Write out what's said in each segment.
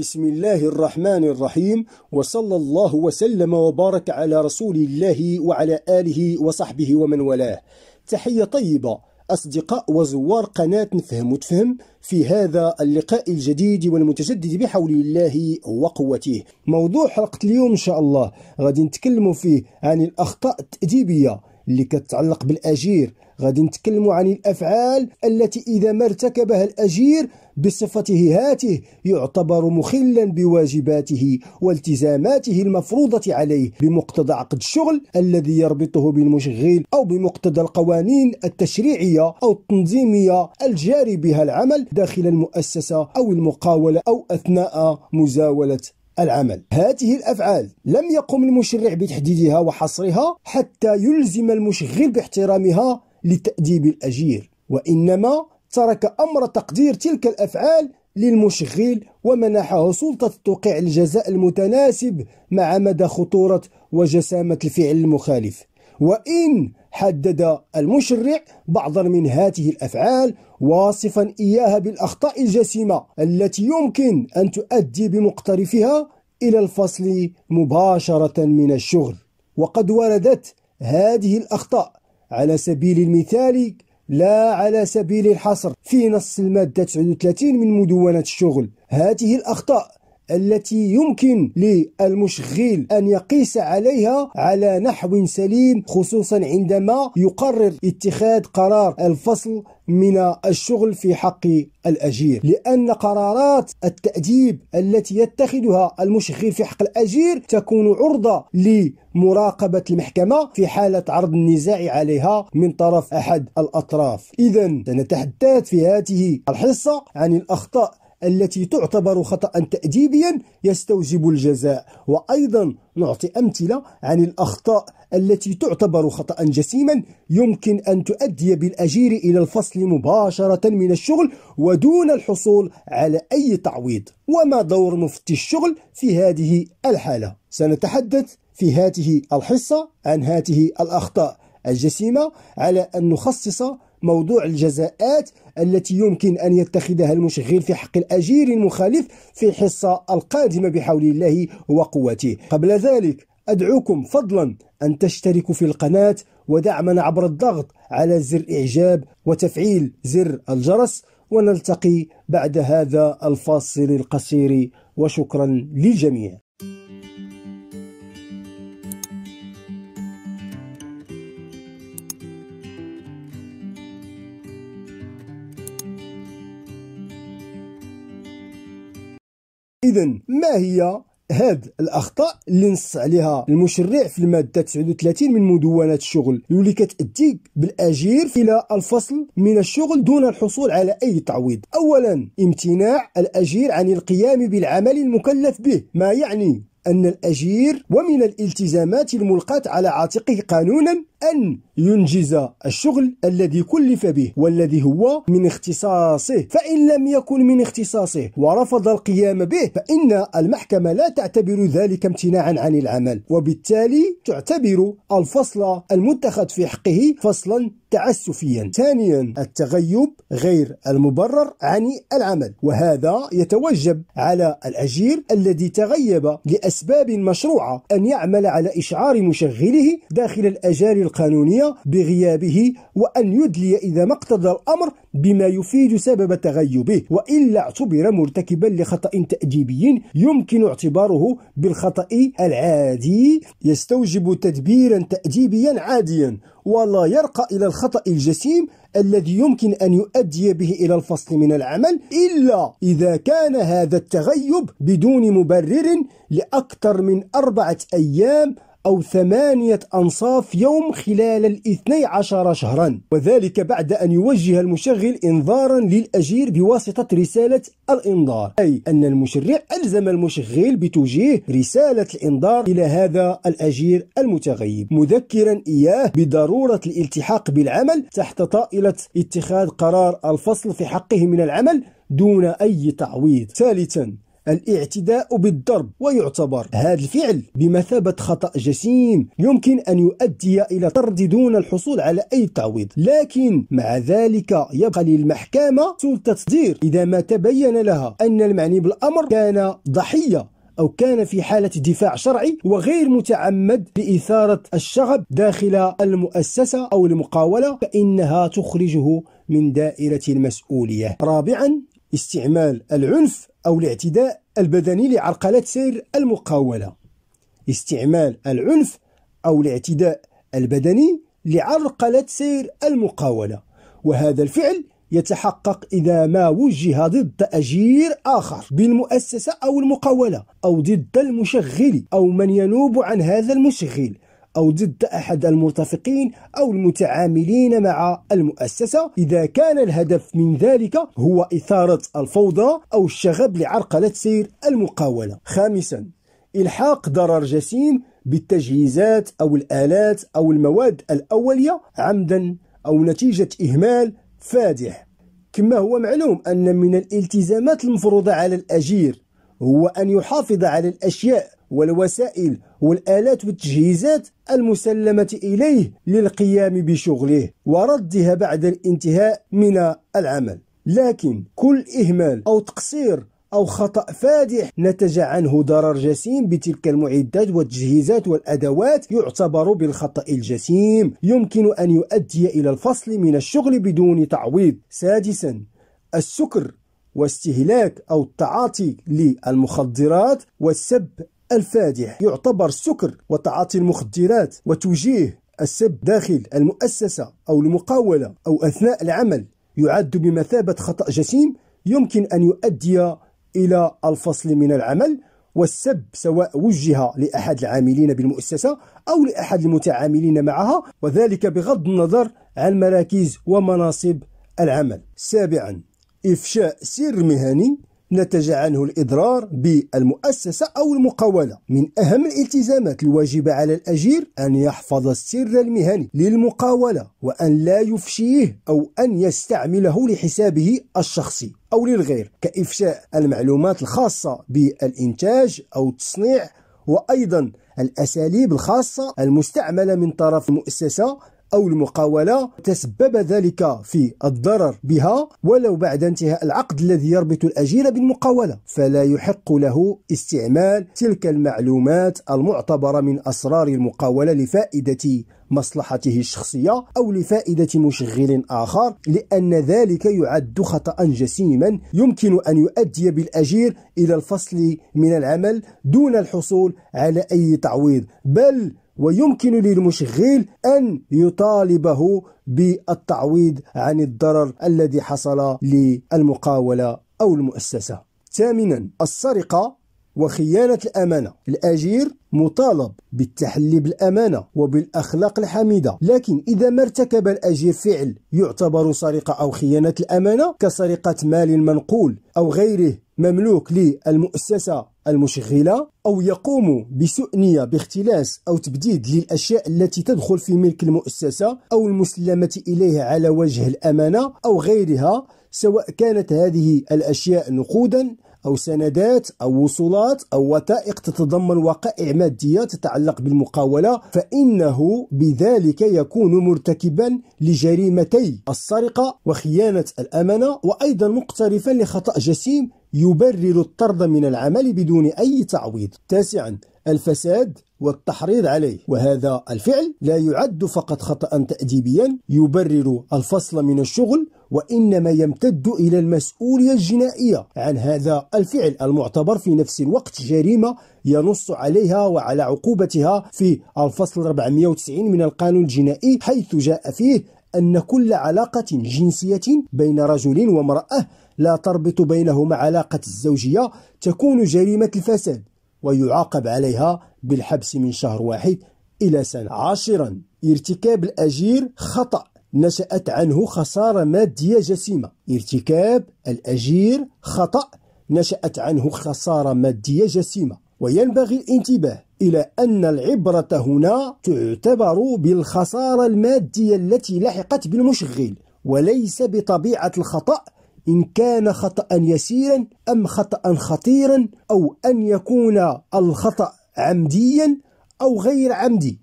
بسم الله الرحمن الرحيم وصلى الله وسلم وبارك على رسول الله وعلى آله وصحبه ومن والاه تحية طيبة أصدقاء وزوار قناة نفهم وتفهم في هذا اللقاء الجديد والمتجدد بحول الله وقوته موضوع حلقة اليوم إن شاء الله غادي نتكلم فيه عن الأخطاء التأديبية اللي كتعلق بالأجير غادي نتكلموا عن الأفعال التي إذا ما ارتكبها الأجير بصفته هاته يعتبر مخلا بواجباته والتزاماته المفروضة عليه بمقتضى عقد الشغل الذي يربطه بالمشغل أو بمقتضى القوانين التشريعية أو التنظيمية الجاري بها العمل داخل المؤسسة أو المقاولة أو أثناء مزاولة العمل هذه الأفعال لم يقم المشرع بتحديدها وحصرها حتى يلزم المشغل باحترامها لتأديب الأجير وإنما ترك أمر تقدير تلك الأفعال للمشغل ومنحه سلطة توقيع الجزاء المتناسب مع مدى خطورة وجسامة الفعل المخالف وإن حدد المشرع بعضا من هاته الأفعال واصفا إياها بالأخطاء الجسيمة التي يمكن أن تؤدي بمقترفها إلى الفصل مباشرة من الشغل وقد وردت هذه الأخطاء على سبيل المثال لا على سبيل الحصر في نص المادة 39 من مدونة الشغل هذه الأخطاء التي يمكن للمشغل أن يقيس عليها على نحو سليم خصوصا عندما يقرر اتخاذ قرار الفصل من الشغل في حق الأجير لأن قرارات التأديب التي يتخذها المشغل في حق الأجير تكون عرضة لمراقبة المحكمة في حالة عرض النزاع عليها من طرف أحد الأطراف إذا سنتحدث في هذه الحصة عن الأخطاء التي تعتبر خطأ تأديبيا يستوجب الجزاء وأيضا نعطي أمثلة عن الأخطاء التي تعتبر خطأ جسيما يمكن أن تؤدي بالأجير إلى الفصل مباشرة من الشغل ودون الحصول على أي تعويض وما دور مفتي الشغل في هذه الحالة سنتحدث في هذه الحصة عن هذه الأخطاء الجسيمة على أن نخصص موضوع الجزاءات التي يمكن أن يتخذها المشغل في حق الأجير المخالف في الحصة القادمة بحول الله وقوته قبل ذلك أدعوكم فضلا أن تشتركوا في القناة ودعمنا عبر الضغط على زر إعجاب وتفعيل زر الجرس ونلتقي بعد هذا الفاصل القصير وشكرا للجميع إذا ما هي هاد الاخطاء اللي نص عليها المشرع في الماده 39 من مدونات الشغل واللي كتادي بالاجير الى الفصل من الشغل دون الحصول على اي تعويض اولا امتناع الاجير عن القيام بالعمل المكلف به ما يعني أن الأجير ومن الالتزامات الملقاة على عاتقه قانونا أن ينجز الشغل الذي كلف به والذي هو من اختصاصه فإن لم يكن من اختصاصه ورفض القيام به فإن المحكمة لا تعتبر ذلك امتناعا عن العمل وبالتالي تعتبر الفصل المتخذ في حقه فصلا تعسفيا ثانيا التغيب غير المبرر عن العمل وهذا يتوجب على الأجير الذي تغيب لأسباب مشروعة أن يعمل على إشعار مشغله داخل الأجال القانونية بغيابه وأن يدلي إذا ما اقتضى الأمر بما يفيد سبب تغيبه وإلا اعتبر مرتكبا لخطأ تأديبي يمكن اعتباره بالخطأ العادي يستوجب تدبيرا تأديبيا عاديا ولا يرقى إلى الخطأ الجسيم الذي يمكن أن يؤدي به إلى الفصل من العمل إلا إذا كان هذا التغيب بدون مبرر لأكثر من أربعة أيام أو ثمانية أنصاف يوم خلال الاثني عشر شهرا وذلك بعد أن يوجه المشغل إنذارا للأجير بواسطة رسالة الإنذار أي أن المشرع ألزم المشغل بتوجيه رسالة الإنذار إلى هذا الأجير المتغيب مذكرا إياه بضرورة الالتحاق بالعمل تحت طائلة اتخاذ قرار الفصل في حقه من العمل دون أي تعويض ثالثا الاعتداء بالضرب ويعتبر هذا الفعل بمثابة خطأ جسيم يمكن أن يؤدي إلى طرد دون الحصول على أي تعويض لكن مع ذلك يبقى للمحكمة سلطة تصدير إذا ما تبين لها أن المعني بالأمر كان ضحية أو كان في حالة دفاع شرعي وغير متعمد لإثارة الشغب داخل المؤسسة أو المقاولة فإنها تخرجه من دائرة المسؤولية رابعا استعمال العنف أو الاعتداء البدني لعرقلة سير المقاولة استعمال العنف أو الاعتداء البدني لعرقلة سير المقاولة وهذا الفعل يتحقق إذا ما وجه ضد أجير آخر بالمؤسسة أو المقاولة أو ضد المشغل أو من ينوب عن هذا المشغل أو ضد أحد المرتفقين أو المتعاملين مع المؤسسة إذا كان الهدف من ذلك هو إثارة الفوضى أو الشغب لعرقلة سير المقاولة خامسا إلحاق ضرر جسيم بالتجهيزات أو الآلات أو المواد الأولية عمدا أو نتيجة إهمال فادح كما هو معلوم أن من الالتزامات المفروضة على الأجير هو أن يحافظ على الأشياء والوسائل والآلات والتجهيزات المسلمة إليه للقيام بشغله وردها بعد الانتهاء من العمل لكن كل إهمال أو تقصير أو خطأ فادح نتج عنه ضرر جسيم بتلك المعدات والتجهيزات والأدوات يعتبر بالخطأ الجسيم يمكن أن يؤدي إلى الفصل من الشغل بدون تعويض سادسا السكر واستهلاك أو التعاطي للمخدرات والسب الفادح يعتبر سكر وتعاطي المخدرات وتوجيه السب داخل المؤسسة أو المقاولة أو أثناء العمل يعد بمثابة خطأ جسيم يمكن أن يؤدي إلى الفصل من العمل والسب سواء وجه لأحد العاملين بالمؤسسة أو لأحد المتعاملين معها وذلك بغض النظر عن مراكز ومناصب العمل سابعا إفشاء سر مهني نتج عنه الإضرار بالمؤسسة أو المقاولة من أهم الالتزامات الواجبة على الأجير أن يحفظ السر المهني للمقاولة وأن لا يفشيه أو أن يستعمله لحسابه الشخصي أو للغير كإفشاء المعلومات الخاصة بالإنتاج أو التصنيع وأيضا الأساليب الخاصة المستعملة من طرف المؤسسة أو المقاولة تسبب ذلك في الضرر بها ولو بعد انتهاء العقد الذي يربط الأجير بالمقاولة فلا يحق له استعمال تلك المعلومات المعتبرة من أسرار المقاولة لفائدة مصلحته الشخصية أو لفائدة مشغل آخر لأن ذلك يعد خطأ جسيما يمكن أن يؤدي بالأجير إلى الفصل من العمل دون الحصول على أي تعويض بل ويمكن للمشغل أن يطالبه بالتعويض عن الضرر الذي حصل للمقاولة أو المؤسسة ثامنا السرقة وخيانة الأمانة الأجير مطالب بالتحلي بالأمانة وبالأخلاق الحميدة لكن إذا ما ارتكب الأجير فعل يعتبر سرقة أو خيانة الأمانة كسرقة مال منقول أو غيره مملوك للمؤسسة المشغلة أو يقوم بسؤنية باختلاس أو تبديد للأشياء التي تدخل في ملك المؤسسة أو المسلمة إليها على وجه الأمانة أو غيرها سواء كانت هذه الأشياء نقودا أو سندات أو وصولات أو وثائق تتضمن وقائع مادية تتعلق بالمقاولة فإنه بذلك يكون مرتكبا لجريمتي السرقة وخيانة الأمانة وأيضا مقترفا لخطأ جسيم يبرر الطرد من العمل بدون أي تعويض تاسعا الفساد والتحريض عليه وهذا الفعل لا يعد فقط خطأ تأديبيا يبرر الفصل من الشغل وإنما يمتد إلى المسؤولية الجنائية عن هذا الفعل المعتبر في نفس الوقت جريمة ينص عليها وعلى عقوبتها في الفصل 490 من القانون الجنائي حيث جاء فيه أن كل علاقة جنسية بين رجل وامرأة لا تربط بينهما علاقة الزوجية تكون جريمة الفساد ويعاقب عليها بالحبس من شهر واحد إلى سنة عاشرا ارتكاب الأجير خطأ نشأت عنه خسارة مادية جسيمة ارتكاب الأجير خطأ نشأت عنه خسارة مادية جسيمة وينبغي الانتباه إلى أن العبرة هنا تعتبر بالخسارة المادية التي لحقت بالمشغل وليس بطبيعة الخطأ إن كان خطأ يسيرا أم خطأ خطيرا أو أن يكون الخطأ عمديا أو غير عمدي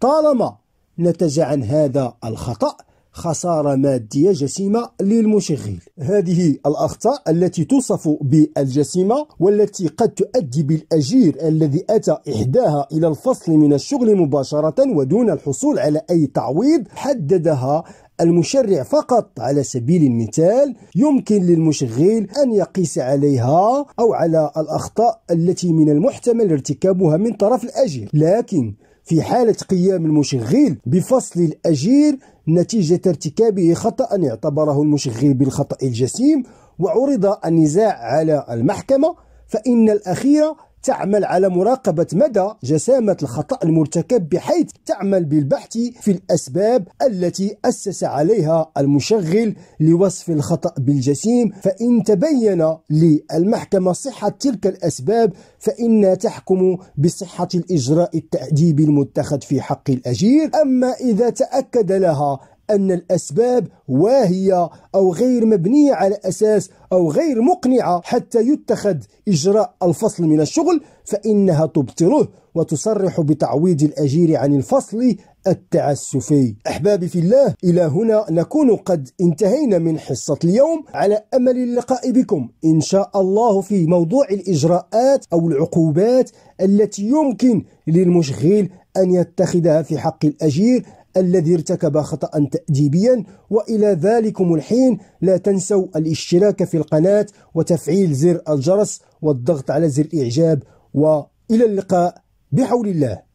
طالما نتج عن هذا الخطأ خسارة مادية جسيمة للمشغل هذه الأخطاء التي توصف بالجسيمة والتي قد تؤدي بالأجير الذي أتى إحداها إلى الفصل من الشغل مباشرة ودون الحصول على أي تعويض حددها المشرع فقط على سبيل المثال يمكن للمشغل أن يقيس عليها أو على الأخطاء التي من المحتمل ارتكابها من طرف الأجير لكن في حالة قيام المشغل بفصل الأجير نتيجة ارتكابه خطأ اعتبره المشغل بالخطأ الجسيم وعرض النزاع على المحكمة فإن الأخيرة تعمل على مراقبة مدى جسامة الخطأ المرتكب بحيث تعمل بالبحث في الأسباب التي أسس عليها المشغل لوصف الخطأ بالجسيم فإن تبين للمحكمة صحة تلك الأسباب فإنها تحكم بصحة الإجراء التأديبي المتخذ في حق الأجير أما إذا تأكد لها أن الأسباب واهية أو غير مبنية على أساس أو غير مقنعة حتى يتخذ إجراء الفصل من الشغل فإنها تبطله وتصرح بتعويض الأجير عن الفصل التعسفي أحبابي في الله إلى هنا نكون قد انتهينا من حصة اليوم على أمل اللقاء بكم إن شاء الله في موضوع الإجراءات أو العقوبات التي يمكن للمشغل أن يتخذها في حق الأجير الذي ارتكب خطأ تأديبيا وإلى ذلكم الحين لا تنسوا الاشتراك في القناة وتفعيل زر الجرس والضغط على زر الإعجاب وإلى اللقاء بحول الله